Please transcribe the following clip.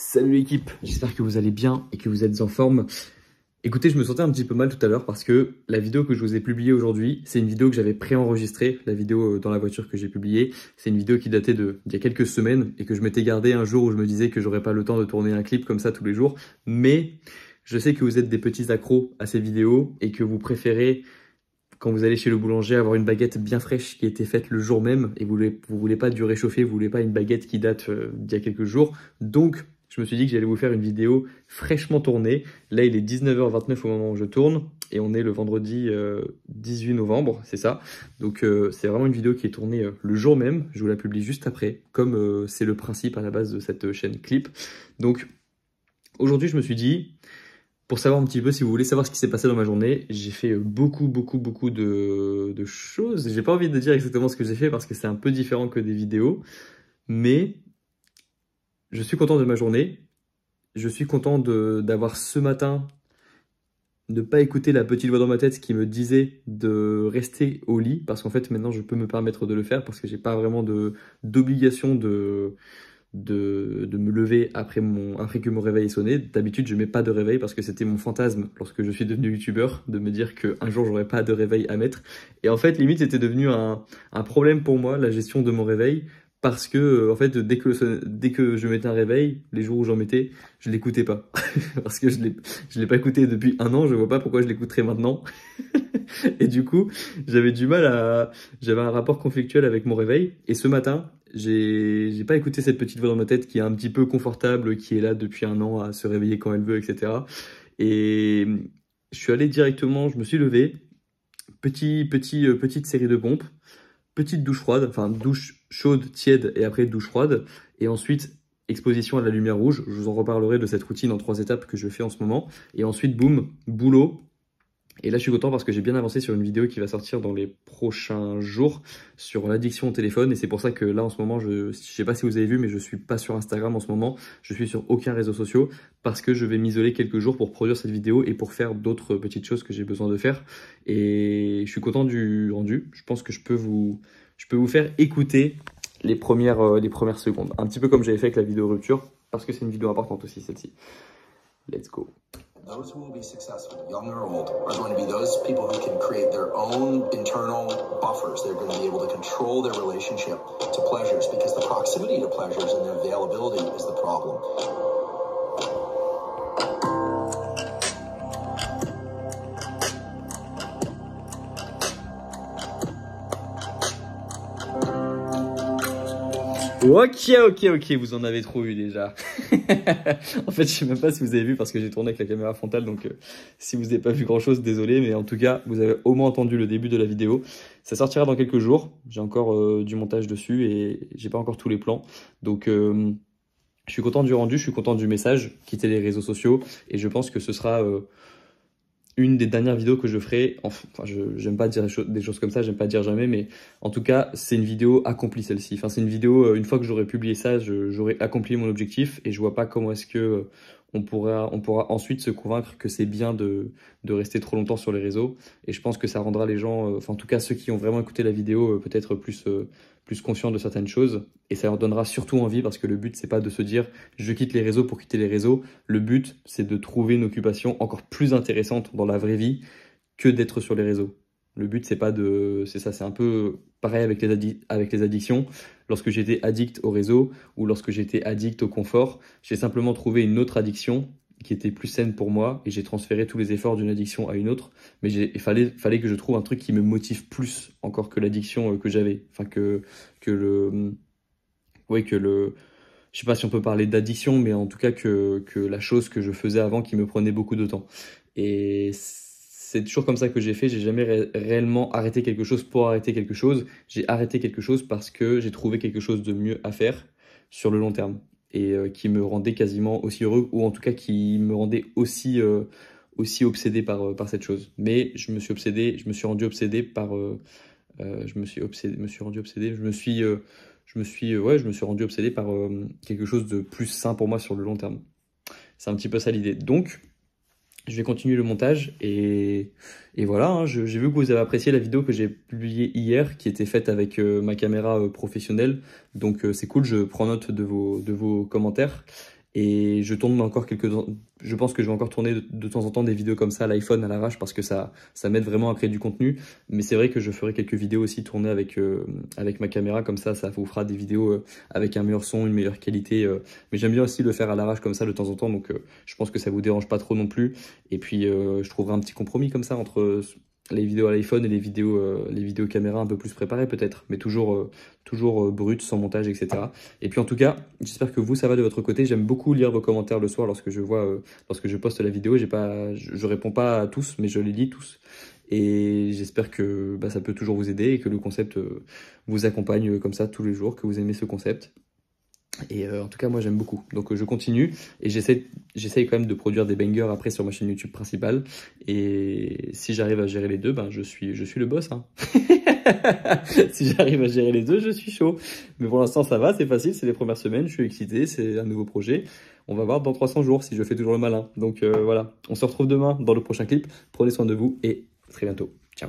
Salut l'équipe, j'espère que vous allez bien et que vous êtes en forme. Écoutez, je me sentais un petit peu mal tout à l'heure parce que la vidéo que je vous ai publiée aujourd'hui, c'est une vidéo que j'avais préenregistrée, la vidéo euh, dans la voiture que j'ai publiée, c'est une vidéo qui datait d'il y a quelques semaines et que je m'étais gardé un jour où je me disais que j'aurais pas le temps de tourner un clip comme ça tous les jours, mais je sais que vous êtes des petits accros à ces vidéos et que vous préférez quand vous allez chez le boulanger avoir une baguette bien fraîche qui a été faite le jour même et vous voulez, voulez pas du réchauffer, vous voulez pas une baguette qui date euh, d'il y a quelques jours. Donc je me suis dit que j'allais vous faire une vidéo fraîchement tournée. Là, il est 19h29 au moment où je tourne et on est le vendredi 18 euh, novembre, c'est ça. Donc euh, c'est vraiment une vidéo qui est tournée euh, le jour même, je vous la publie juste après, comme c'est le principe à la base de cette chaîne clip. Donc aujourd'hui je me suis dit, pour savoir un petit peu si vous voulez savoir ce qui s'est passé dans ma journée, j'ai fait beaucoup beaucoup beaucoup de, de choses. J'ai pas envie de dire exactement ce que j'ai fait parce que c'est un peu différent que des vidéos, mais je suis content de ma journée. Je suis content d'avoir ce matin, ne pas écouter la petite voix dans ma tête qui me disait de rester au lit, parce qu'en fait maintenant je peux me permettre de le faire, parce que je n'ai pas vraiment d'obligation de, de, de, me lever après, mon, que mon réveil ait sonné. D'habitude je mets pas de réveil, parce que c'était mon fantasme lorsque je suis devenu youtubeur, de me dire qu'un jour j'aurais pas de réveil à mettre. Et en fait limite c'était devenu un problème pour moi, la gestion de mon réveil, parce que euh, en fait dès que dès que je mettais un réveil les jours où j'en mettais je l'écoutais pas parce que je l'ai je l'ai pas écouté depuis un an je vois pas pourquoi je l'écouterais maintenant et du coup j'avais du mal à j'avais un rapport conflictuel avec mon réveil et ce matin j'ai j'ai pas écouté cette petite voix dans ma tête qui est un petit peu confortable qui est là depuis un an à se réveiller quand elle veut etc et je suis allé directement je me suis levé petit petit euh, petite série de pompes petite douche froide, enfin douche chaude, tiède et après douche froide. Et ensuite, exposition à la lumière rouge. Je vous en reparlerai de cette routine en trois étapes que je fais en ce moment. Et ensuite, boum, boulot, et là, je suis content parce que j'ai bien avancé sur une vidéo qui va sortir dans les prochains jours sur l'addiction au téléphone. Et c'est pour ça que là, en ce moment, je ne sais pas si vous avez vu, mais je suis pas sur Instagram en ce moment. Je suis sur aucun réseau social parce que je vais m'isoler quelques jours pour produire cette vidéo et pour faire d'autres petites choses que j'ai besoin de faire. Et je suis content du rendu. Je pense que je peux vous, je peux vous faire écouter les premières, euh, les premières secondes. Un petit peu comme j'avais fait avec la vidéo rupture parce que c'est une vidéo importante aussi, celle-ci. Let's go. Those who will be successful, young or old, are going to be those people who can create their own internal buffers. They're going to be able to control their relationship to pleasures because the proximity to pleasures and the availability is the problem. Ok, ok, ok, vous en avez trop vu déjà. en fait, je sais même pas si vous avez vu parce que j'ai tourné avec la caméra frontale, donc euh, si vous n'avez pas vu grand chose, désolé, mais en tout cas, vous avez au moins entendu le début de la vidéo. Ça sortira dans quelques jours. J'ai encore euh, du montage dessus et j'ai pas encore tous les plans, donc. Euh, je suis content du rendu, je suis content du message, quitter les réseaux sociaux, et je pense que ce sera une des dernières vidéos que je ferai. Enfin, j'aime pas dire des choses comme ça, j'aime pas dire jamais, mais en tout cas, c'est une vidéo accomplie celle-ci. Enfin, c'est une vidéo, euh, une fois que j'aurai publié ça, j'aurai accompli mon objectif et je vois pas comment est-ce que euh, on pourra, ensuite se convaincre que c'est bien de, rester trop longtemps sur les réseaux. Et je pense que ça rendra les gens, euh, en tout cas ceux qui ont vraiment écouté la vidéo, euh, peut-être euh, plus, conscients de certaines choses. Et ça leur donnera surtout envie parce que le but, c'est pas de se dire je quitte les réseaux pour quitter les réseaux. Le but, c'est de trouver une occupation encore plus intéressante dans la vraie vie que d'être sur les réseaux. Le but, c'est pas de. C'est ça, c'est un peu pareil avec les, avec les addictions. Lorsque j'étais addict au réseau ou lorsque j'étais addict au confort, j'ai simplement trouvé une autre addiction qui était plus saine pour moi et j'ai transféré tous les efforts d'une addiction à une autre. Mais il fallait, fallait que je trouve un truc qui me motive plus encore que l'addiction euh, que j'avais. Enfin, que, que le. Oui, que le. Je sais pas si on peut parler d'addiction, mais en tout cas que, que la chose que je faisais avant qui me prenait beaucoup de temps. Et c'est toujours comme ça que j'ai fait. J'ai jamais réellement arrêté quelque chose pour arrêter quelque chose. J'ai arrêté quelque chose parce que j'ai trouvé quelque chose de mieux à faire sur le long terme et euh, qui me rendait quasiment aussi heureux ou en tout cas qui me rendait aussi euh, aussi obsédé par euh, par cette chose. Mais je me suis obsédé, je me suis rendu obsédé par je me suis obsédé, me suis rendu obsédé, je me suis je me suis ouais, je me suis rendu obsédé par quelque chose de plus sain pour moi sur le long terme. C'est un petit peu ça l'idée. Donc je vais continuer le montage et, et voilà, hein. j'ai vu que vous avez apprécié la vidéo que j'ai publiée hier qui était faite avec euh, ma caméra euh, professionnelle. Donc euh, c'est cool, je prends note de vos, de vos commentaires et je tourne encore quelques je pense que je vais encore tourner de, temps en temps des vidéos comme ça à l'iPhone à l'arrache parce que ça ça m'aide vraiment à créer du contenu, mais c'est vrai que je ferai quelques vidéos aussi tournées avec euh, avec ma caméra comme ça ça vous fera des vidéos euh, avec un meilleur son, une meilleure qualité euh. mais j'aime bien aussi le faire à l'arrache comme ça de temps en temps donc je pense que ça vous dérange pas trop non plus et puis je trouverai un petit compromis comme ça entre les vidéos à l'iPhone et les vidéos, euh, les vidéos caméra un peu plus préparées peut-être, mais toujours, euh, toujours euh, brutes, sans montage, etc. Et puis en tout cas, j'espère que vous, ça va de votre côté. J'aime beaucoup lire vos commentaires le soir lorsque je vois, lorsque je poste la vidéo. J'ai pas, je, je, réponds pas à tous, mais je les lis tous. Et j'espère que bah, ça peut toujours vous aider et que le concept vous accompagne comme ça tous les jours, que vous aimez ce concept. Et euh, en tout cas, moi j'aime beaucoup. Donc euh, je continue et j'essaie quand même de produire des bangers après sur ma chaîne YouTube principale. Et si j'arrive à gérer les deux, ben je suis, je suis le boss. Hein. si j'arrive à gérer les deux, je suis chaud. Mais pour l'instant, ça va, c'est facile, c'est les premières semaines, je suis excité, c'est un nouveau projet. On va voir dans 300 jours si je fais toujours le malin. Donc euh, voilà, on se retrouve demain dans le prochain clip. Prenez soin de vous et très bientôt. Ciao.